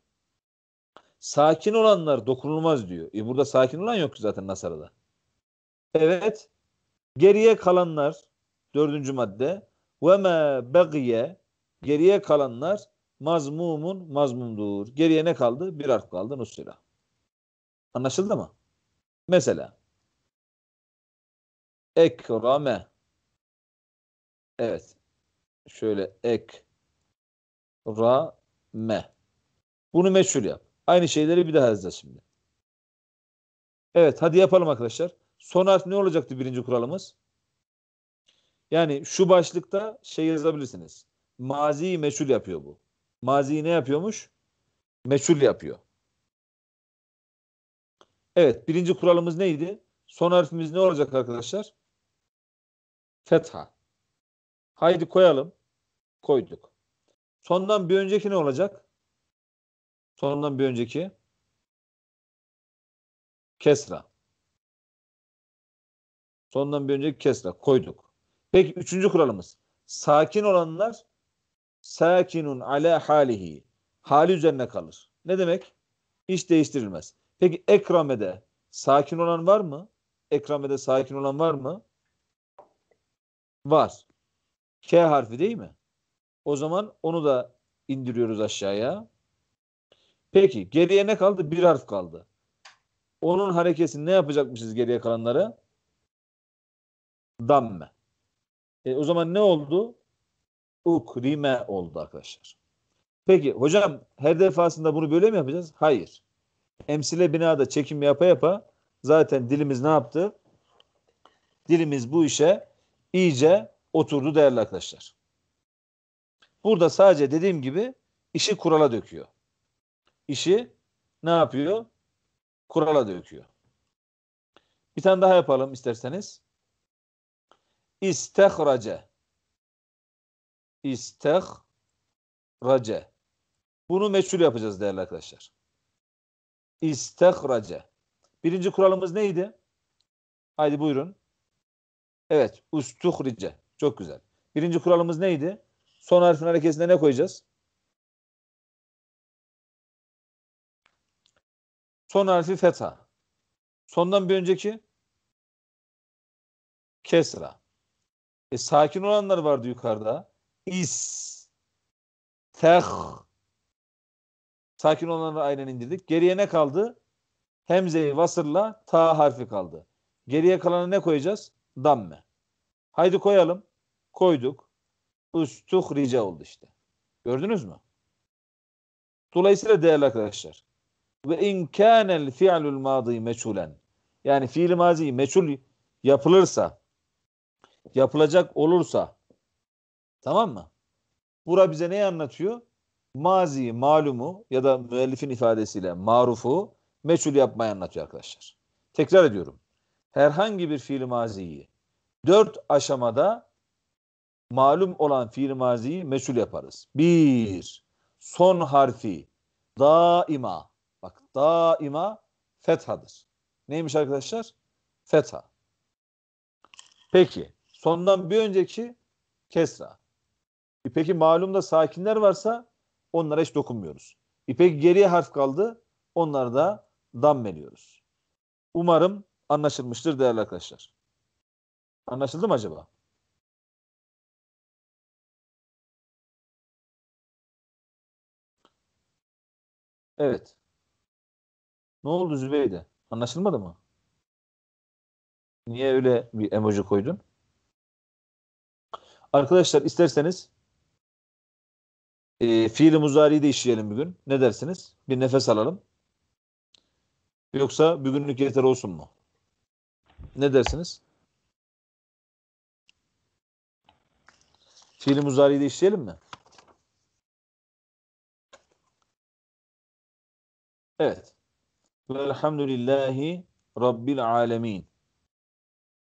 Sakin olanlar dokunulmaz diyor. E burada sakin olan yok zaten Nasara'da. Evet. Geriye kalanlar dördüncü madde ve me begiye geriye kalanlar mazmumun mazmumdur. Geriye ne kaldı? Bir harf kaldı nusira. Anlaşıldı mı? Mesela ekrame Evet. Şöyle ek ra me. Bunu meşhur yap. Aynı şeyleri bir daha yazacağız şimdi. Evet hadi yapalım arkadaşlar. Son harf ne olacaktı birinci kuralımız? Yani şu başlıkta şey yazabilirsiniz. Mazi meşhur yapıyor bu maziyi ne yapıyormuş? Meçhul yapıyor. Evet birinci kuralımız neydi? Son harfimiz ne olacak arkadaşlar? Fetha. Haydi koyalım. Koyduk. Sondan bir önceki ne olacak? Sondan bir önceki kesra. Sondan bir önceki kesra koyduk. Peki üçüncü kuralımız. Sakin olanlar sakinun ala halihi. Hali üzerine kalır. Ne demek? Hiç değiştirilmez. Peki ekramede sakin olan var mı? Ekramede sakin olan var mı? Var. K harfi değil mi? O zaman onu da indiriyoruz aşağıya. Peki geriye ne kaldı? Bir harf kaldı. Onun harekesini ne yapacakmışız geriye kalanlara? Damme. E, o zaman ne oldu? ukrime oldu arkadaşlar. Peki hocam her defasında bunu böyle mi yapacağız? Hayır. Emsile binada çekim yapa yapa zaten dilimiz ne yaptı? Dilimiz bu işe iyice oturdu değerli arkadaşlar. Burada sadece dediğim gibi işi kurala döküyor. İşi ne yapıyor? Kurala döküyor. Bir tane daha yapalım isterseniz. İstehrace istihrace. Bunu meçhul yapacağız değerli arkadaşlar. İstihrace. Birinci kuralımız neydi? Haydi buyurun. Evet. Ustuhrice. Çok güzel. Birinci kuralımız neydi? Son harfin hareketinde ne koyacağız? Son harfi Feta. Sondan bir önceki kesra. E, sakin olanlar vardı yukarıda teh, sakin olanları aynen indirdik. Geriye ne kaldı? Hemzeyi vasırla ta harfi kaldı. Geriye kalanı ne koyacağız? Damme. Haydi koyalım. Koyduk. rica oldu işte. Gördünüz mü? Dolayısıyla değerli arkadaşlar ve in kânel fi'lul mâdî meçhulen yani fiil mazi meçhul yapılırsa yapılacak olursa Tamam mı? Bura bize neyi anlatıyor? Maziyi, malumu ya da müellifin ifadesiyle marufu meçhul yapmayı anlatıyor arkadaşlar. Tekrar ediyorum. Herhangi bir fiil maziyi dört aşamada malum olan fiil maziyi meçhul yaparız. Bir, son harfi daima. Bak daima fethadır. Neymiş arkadaşlar? Fetha. Peki. Sondan bir önceki kesra. E malum da sakinler varsa onlara hiç dokunmuyoruz. İpeki e geriye harf kaldı. Onlara da dammeliyoruz. Umarım anlaşılmıştır değerli arkadaşlar. Anlaşıldı mı acaba? Evet. Ne oldu Zübeyde? Anlaşılmadı mı? Niye öyle bir emoji koydun? Arkadaşlar isterseniz e, fiili muzariyi de işleyelim bugün. Ne dersiniz? Bir nefes alalım. Yoksa bugünlük yeter olsun mu? Ne dersiniz? Fiili muzariyi de işleyelim mi? Evet. Velhamdülillahi Rabbil alemin.